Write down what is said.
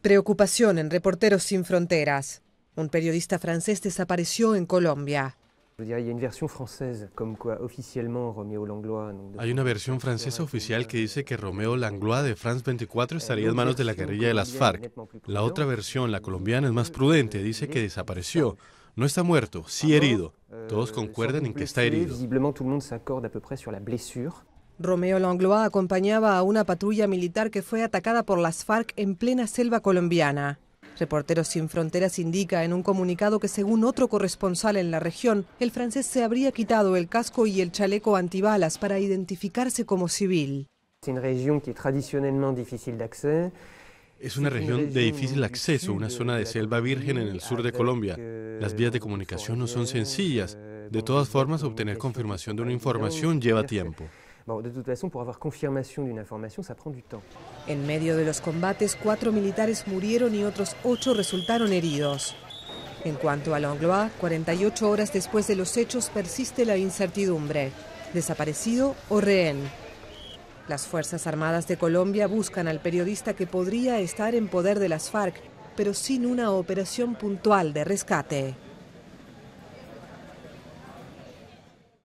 Preocupación en Reporteros Sin Fronteras. Un periodista francés desapareció en Colombia. Hay una versión francesa oficial que dice que Romeo Langlois de France 24 estaría en manos de la guerrilla de las FARC. La otra versión, la colombiana, es más prudente, dice que desapareció. No está muerto, sí ah, herido. Euh, Todos concuerdan en que está herido. Romeo Langlois acompañaba a una patrulla militar que fue atacada por las FARC en plena selva colombiana. Reporteros Sin Fronteras indica en un comunicado que según otro corresponsal en la región, el francés se habría quitado el casco y el chaleco antibalas para identificarse como civil. Es una región Es una región de difícil acceso, una zona de selva virgen en el sur de Colombia. Las vías de comunicación no son sencillas. De todas formas, obtener confirmación de una información lleva tiempo de todas formas, En medio de los combates, cuatro militares murieron y otros ocho resultaron heridos. En cuanto a Longlois, 48 horas después de los hechos persiste la incertidumbre. ¿Desaparecido o rehén? Las Fuerzas Armadas de Colombia buscan al periodista que podría estar en poder de las FARC, pero sin una operación puntual de rescate.